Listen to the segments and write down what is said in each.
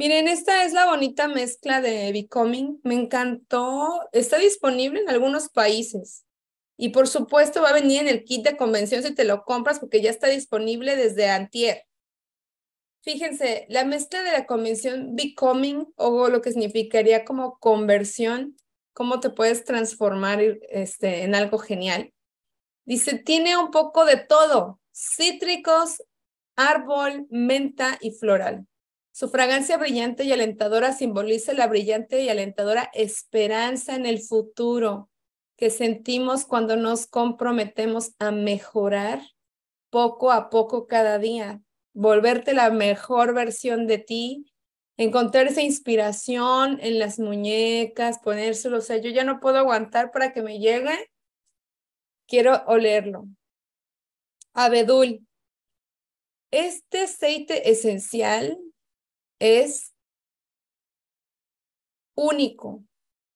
Miren, esta es la bonita mezcla de Becoming. Me encantó. Está disponible en algunos países. Y por supuesto va a venir en el kit de convención si te lo compras porque ya está disponible desde antier. Fíjense, la mezcla de la convención becoming o lo que significaría como conversión, cómo te puedes transformar este, en algo genial. Dice, tiene un poco de todo, cítricos, árbol, menta y floral. Su fragancia brillante y alentadora simboliza la brillante y alentadora esperanza en el futuro que sentimos cuando nos comprometemos a mejorar poco a poco cada día, volverte la mejor versión de ti, encontrar esa inspiración en las muñecas, ponérselo, o sea, yo ya no puedo aguantar para que me llegue, quiero olerlo. Abedul. Este aceite esencial es único.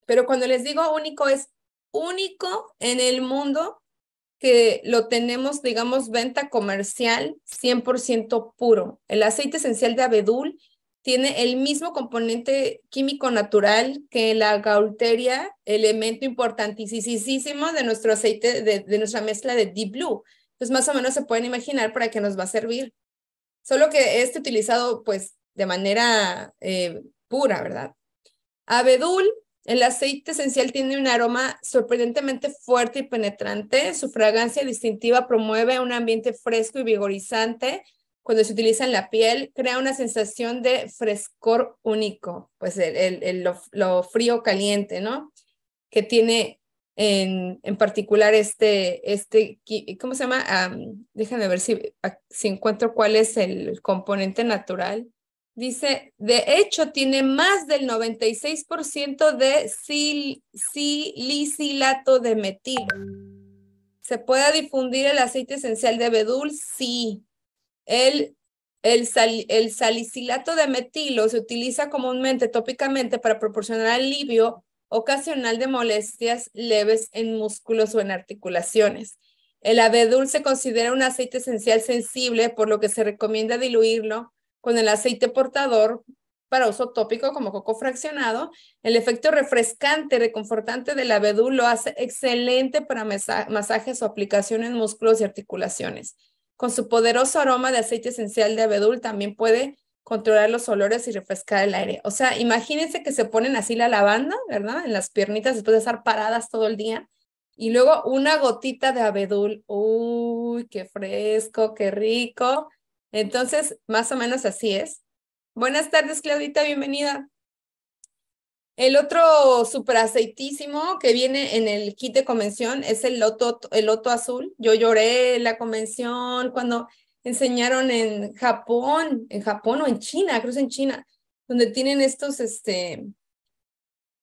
Pero cuando les digo único, es único en el mundo que lo tenemos, digamos, venta comercial 100% puro. El aceite esencial de abedul tiene el mismo componente químico natural que la gaulteria, elemento importantísimo de nuestro aceite, de, nuestra mezcla de Deep Blue. Pues más o menos se pueden imaginar para qué nos va a servir. Solo que este utilizado, pues, de manera eh, pura, ¿verdad? Abedul, el aceite esencial tiene un aroma sorprendentemente fuerte y penetrante. Su fragancia distintiva promueve un ambiente fresco y vigorizante cuando se utiliza en la piel, crea una sensación de frescor único, pues el, lo, frío caliente, ¿no? Que tiene en, particular este, este, ¿cómo se llama? Déjenme ver si encuentro cuál es el componente natural. Dice, de hecho, tiene más del 96% de silicilato de metilo. ¿Se puede difundir el aceite esencial de abedul? Sí. El, el, el salicilato de metilo se utiliza comúnmente tópicamente para proporcionar alivio ocasional de molestias leves en músculos o en articulaciones. El abedul se considera un aceite esencial sensible, por lo que se recomienda diluirlo con el aceite portador para uso tópico como coco fraccionado. El efecto refrescante, reconfortante del abedul lo hace excelente para masajes o aplicaciones en músculos y articulaciones. Con su poderoso aroma de aceite esencial de abedul también puede controlar los olores y refrescar el aire. O sea, imagínense que se ponen así la lavanda, ¿verdad? En las piernitas después de estar paradas todo el día. Y luego una gotita de abedul. Uy, qué fresco, qué rico. Entonces, más o menos así es. Buenas tardes, Claudita, bienvenida. El otro super aceitísimo que viene en el kit de convención es el loto, el loto azul. Yo lloré en la convención cuando enseñaron en Japón, en Japón o en China, creo que en China, donde tienen estos, este,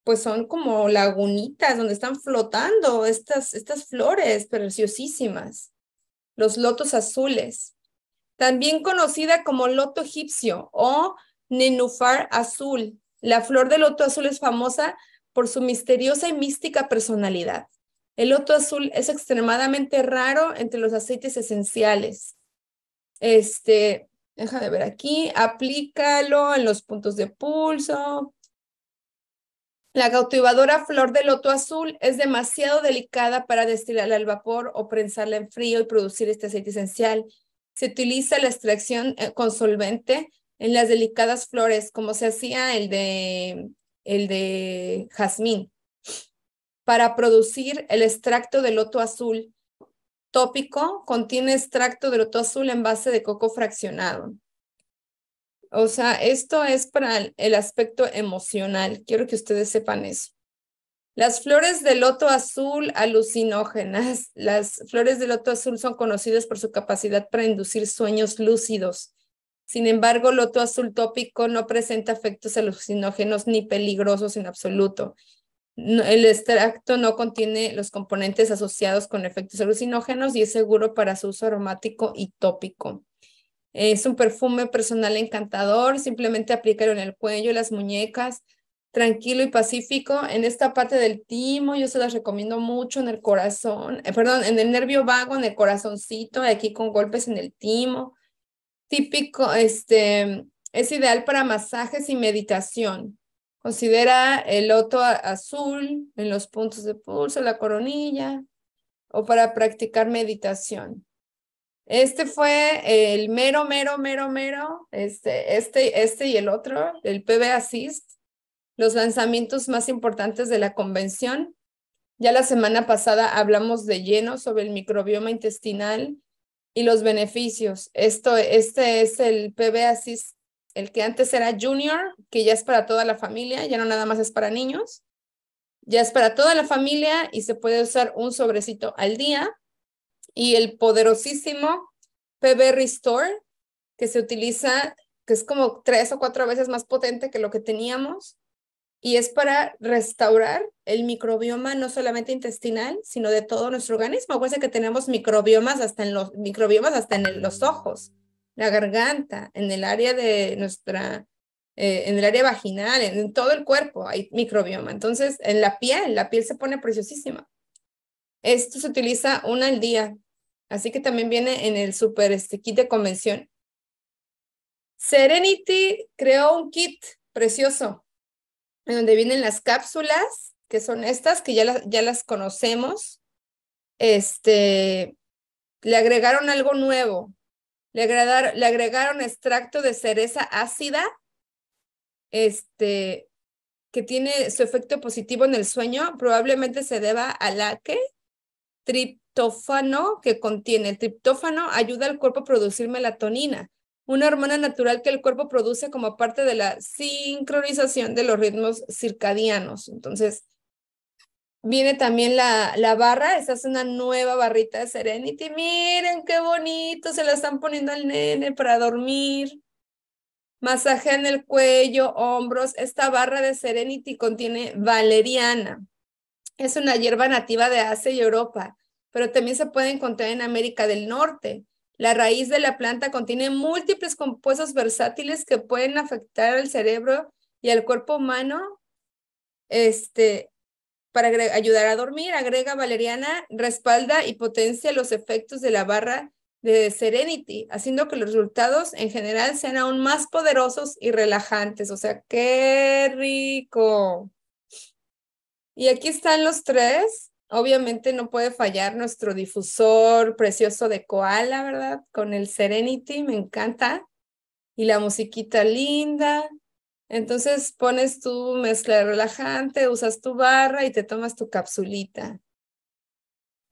pues son como lagunitas donde están flotando estas, estas flores preciosísimas, los lotos azules también conocida como loto egipcio o nenúfar azul. La flor del loto azul es famosa por su misteriosa y mística personalidad. El loto azul es extremadamente raro entre los aceites esenciales. Este, de ver aquí, aplícalo en los puntos de pulso. La cautivadora flor de loto azul es demasiado delicada para destilarla al vapor o prensarla en frío y producir este aceite esencial se utiliza la extracción eh, con solvente en las delicadas flores, como se hacía el de, el de jazmín, para producir el extracto de loto azul. Tópico contiene extracto de loto azul en base de coco fraccionado. O sea, esto es para el aspecto emocional. Quiero que ustedes sepan eso. Las flores de loto azul alucinógenas. Las flores de loto azul son conocidas por su capacidad para inducir sueños lúcidos. Sin embargo, loto azul tópico no presenta efectos alucinógenos ni peligrosos en absoluto. El extracto no contiene los componentes asociados con efectos alucinógenos y es seguro para su uso aromático y tópico. Es un perfume personal encantador, simplemente aplícalo en el cuello, las muñecas, tranquilo y pacífico. En esta parte del timo yo se las recomiendo mucho en el corazón, eh, perdón, en el nervio vago, en el corazoncito, aquí con golpes en el timo. Típico, este, es ideal para masajes y meditación. Considera el loto azul en los puntos de pulso, la coronilla, o para practicar meditación. Este fue el mero, mero, mero, mero, este, este, este y el otro, el PB Assist los lanzamientos más importantes de la convención. Ya la semana pasada hablamos de lleno sobre el microbioma intestinal y los beneficios. Esto, este es el PBASIS, el que antes era junior, que ya es para toda la familia, ya no nada más es para niños. Ya es para toda la familia y se puede usar un sobrecito al día. Y el poderosísimo PB Restore, que se utiliza, que es como tres o cuatro veces más potente que lo que teníamos y es para restaurar el microbioma no solamente intestinal, sino de todo nuestro organismo. Acuérdense que tenemos microbiomas hasta en los, microbiomas hasta en los ojos, la garganta, en el área de nuestra, eh, en el área vaginal, en, todo el cuerpo hay microbioma. Entonces, en la piel, la piel se pone preciosísima. Esto se utiliza una al día, así que también viene en el super este, kit de convención. Serenity creó un kit precioso en donde vienen las cápsulas, que son estas, que ya, ya las conocemos. Este, le agregaron algo nuevo. Le, le agregaron extracto de cereza ácida, este, que tiene su efecto positivo en el sueño. Probablemente se deba a la que triptófano que contiene. El triptófano ayuda al cuerpo a producir melatonina una hormona natural que el cuerpo produce como parte de la sincronización de los ritmos circadianos. Entonces, viene también la, la barra, esta es una nueva barrita de Serenity. Miren qué bonito, se la están poniendo al nene para dormir. Masaje en el cuello, hombros. Esta barra de Serenity contiene valeriana. Es una hierba nativa de Asia y Europa, pero también se puede encontrar en América del Norte. La raíz de la planta contiene múltiples compuestos versátiles que pueden afectar al cerebro y al cuerpo humano. Este, para ayudar a dormir, agrega valeriana, respalda y potencia los efectos de la barra de Serenity, haciendo que los resultados en general sean aún más poderosos y relajantes. O sea, qué rico. Y aquí están los tres. Obviamente no puede fallar nuestro difusor precioso de koala, ¿verdad? Con el Serenity, me encanta. Y la musiquita linda. Entonces pones tu mezcla relajante, usas tu barra y te tomas tu capsulita.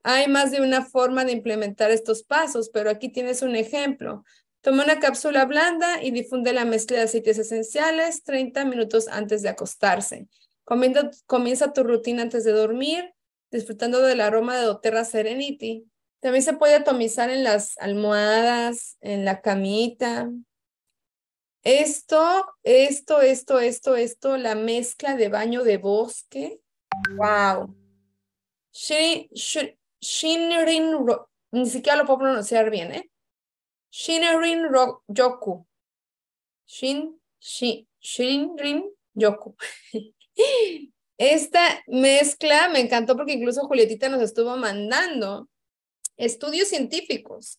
Hay más de una forma de implementar estos pasos, pero aquí tienes un ejemplo. Toma una cápsula blanda y difunde la mezcla de aceites esenciales 30 minutos antes de acostarse. Comienza, comienza tu rutina antes de dormir disfrutando del aroma de doTERRA Serenity. También se puede atomizar en las almohadas, en la camita. Esto, esto, esto, esto, esto, la mezcla de baño de bosque. ¡Wow! shinrin, ni siquiera lo puedo pronunciar bien, ¿eh? Shinrin Yoku. Shin, Shinrin Yoku. Esta mezcla me encantó porque incluso Julietita nos estuvo mandando estudios científicos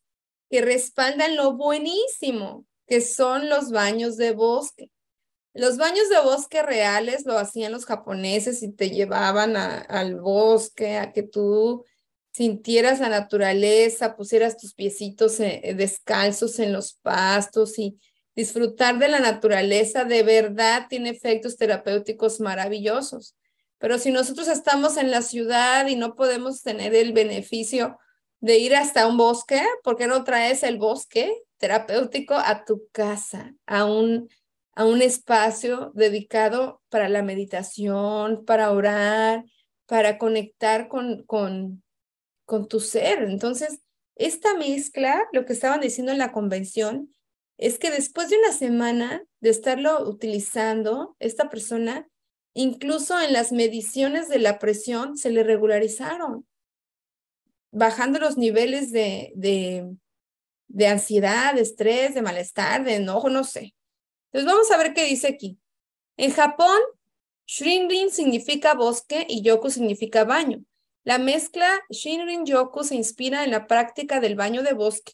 que respaldan lo buenísimo que son los baños de bosque. Los baños de bosque reales lo hacían los japoneses y te llevaban al bosque a que tú sintieras la naturaleza, pusieras tus piecitos eh, eh, descalzos en los pastos y disfrutar de la naturaleza de verdad tiene efectos terapéuticos maravillosos. Pero si nosotros estamos en la ciudad y no podemos tener el beneficio de ir hasta un bosque, ¿por qué no traes el bosque terapéutico a tu casa, a un, a un espacio dedicado para la meditación, para orar, para conectar con, con, con tu ser? Entonces, esta mezcla, lo que estaban diciendo en la convención, es que después de una semana de estarlo utilizando, esta persona Incluso en las mediciones de la presión se le regularizaron, bajando los niveles de, ansiedad, de estrés, de malestar, de enojo, no sé. Entonces vamos a ver qué dice aquí. En Japón, Shinrin significa bosque y yoku significa baño. La mezcla Shinrin-yoku se inspira en la práctica del baño de bosque.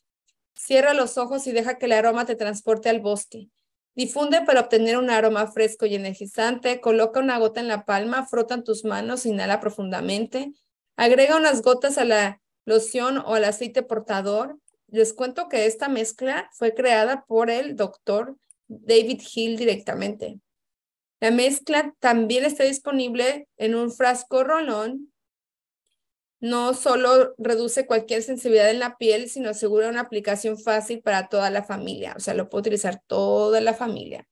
Cierra los ojos y deja que el aroma te transporte al bosque. Difunde para obtener un aroma fresco y energizante, coloca una gota en la palma, frota en tus manos, inhala profundamente, agrega unas gotas a la loción o al aceite portador. Les cuento que esta mezcla fue creada por el doctor David Hill directamente. La mezcla también está disponible en un frasco rolón no solo reduce cualquier sensibilidad en la piel, sino asegura una aplicación fácil para toda la familia. O sea, lo puede utilizar toda la familia.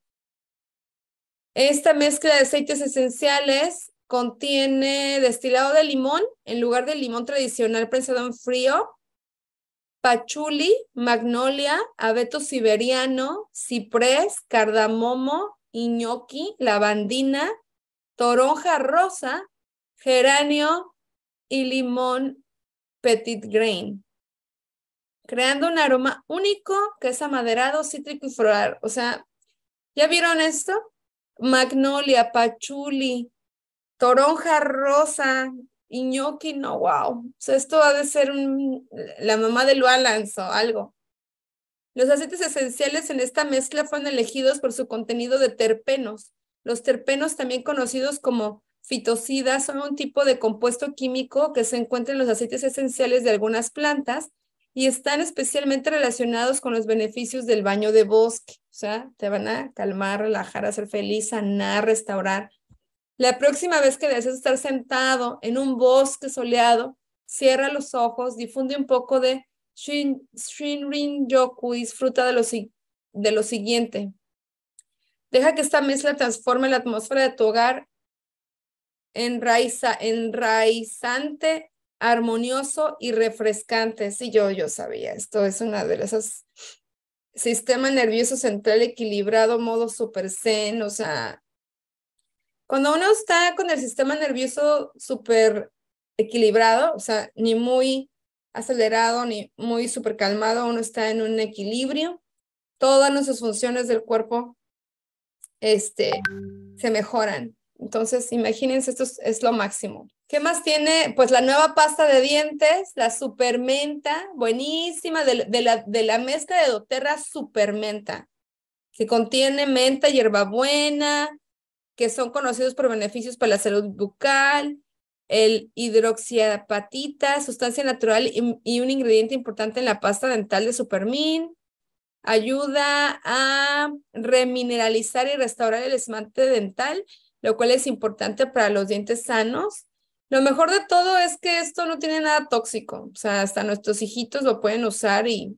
Esta mezcla de aceites esenciales contiene destilado de limón en lugar del limón tradicional prensado en frío, pachuli, magnolia, abeto siberiano, ciprés, cardamomo, ñoqui, lavandina, toronja rosa, geranio, y limón petit grain, creando un aroma único que es amaderado, cítrico y floral. O sea, ¿ya vieron esto? Magnolia, pachuli, toronja rosa, ñoqui, no, wow. O sea, esto ha de ser la mamá de Lualans algo. Los aceites esenciales en esta mezcla fueron elegidos por su contenido de terpenos. Los terpenos, también conocidos como fitocidas son un tipo de compuesto químico que se encuentra en los aceites esenciales de algunas plantas y están especialmente relacionados con los beneficios del baño de bosque. O sea, te van a calmar, relajar, hacer feliz, sanar, restaurar. La próxima vez que desees estar sentado en un bosque soleado, cierra los ojos, difunde un poco de Shin, Shinrin Yoku y disfruta de lo, de lo siguiente. Deja que esta mezcla transforme la atmósfera de tu hogar enraiza, enraizante, armonioso y refrescante. Sí, yo, yo sabía, esto es una de esas sistema nervioso central equilibrado, modo super zen, o sea, cuando uno está con el sistema nervioso super equilibrado, o sea, ni muy acelerado ni muy super calmado, uno está en un equilibrio, todas nuestras funciones del cuerpo este, se mejoran. Entonces, imagínense, esto es, lo máximo. ¿Qué más tiene? Pues la nueva pasta de dientes, la supermenta, buenísima, de, la, de la mezcla de doTERRA supermenta, que contiene menta, y hierbabuena, que son conocidos por beneficios para la salud bucal, el hidroxiapatita, sustancia natural y, un ingrediente importante en la pasta dental de Supermin, ayuda a remineralizar y restaurar el esmalte dental lo cual es importante para los dientes sanos. Lo mejor de todo es que esto no tiene nada tóxico, o sea, hasta nuestros hijitos lo pueden usar y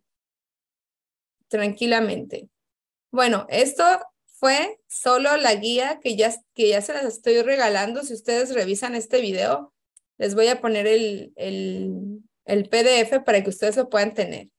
tranquilamente. Bueno, esto fue solo la guía que ya, que ya se las estoy regalando. Si ustedes revisan este video, les voy a poner el, el PDF para que ustedes lo puedan tener.